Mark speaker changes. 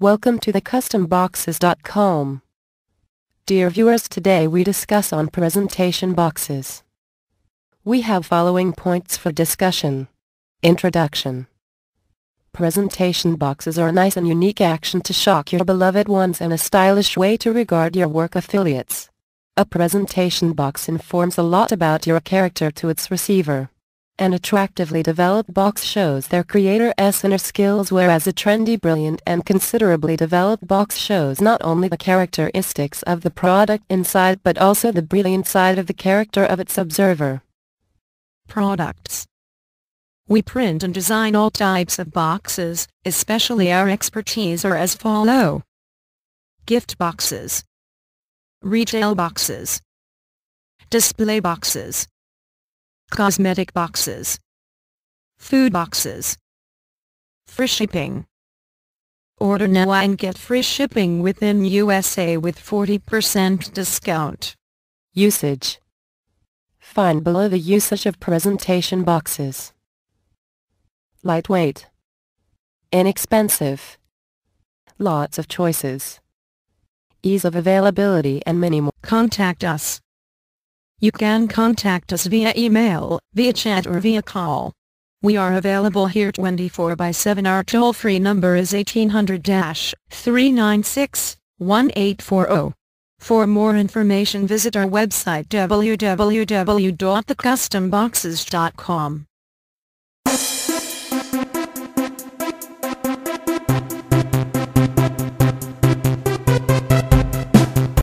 Speaker 1: Welcome to the customboxes.com. Dear viewers, today we discuss on presentation boxes. We have following points for discussion. Introduction. Presentation boxes are a nice and unique action to shock your beloved ones and a stylish way to regard your work affiliates. A presentation box informs a lot about your character to its receiver. An attractively developed box shows their creator's inner skills whereas a trendy brilliant and considerably developed box shows not only the characteristics of the product inside but also
Speaker 2: the brilliant side of the
Speaker 1: character of its observer. Products
Speaker 2: We print and design all types of boxes, especially our expertise are
Speaker 3: as follow. Gift boxes Retail boxes Display boxes cosmetic boxes, food boxes, free shipping. Order
Speaker 2: now and get free shipping within USA with 40% discount.
Speaker 1: Usage Find below the usage of presentation boxes. Lightweight Inexpensive
Speaker 2: Lots of choices Ease of availability and many more. Contact us. You can contact us via email, via chat or via call. We are available here 24 by 7. Our toll-free number is 1800-396-1840. For more information visit our website www.thecustomboxes.com.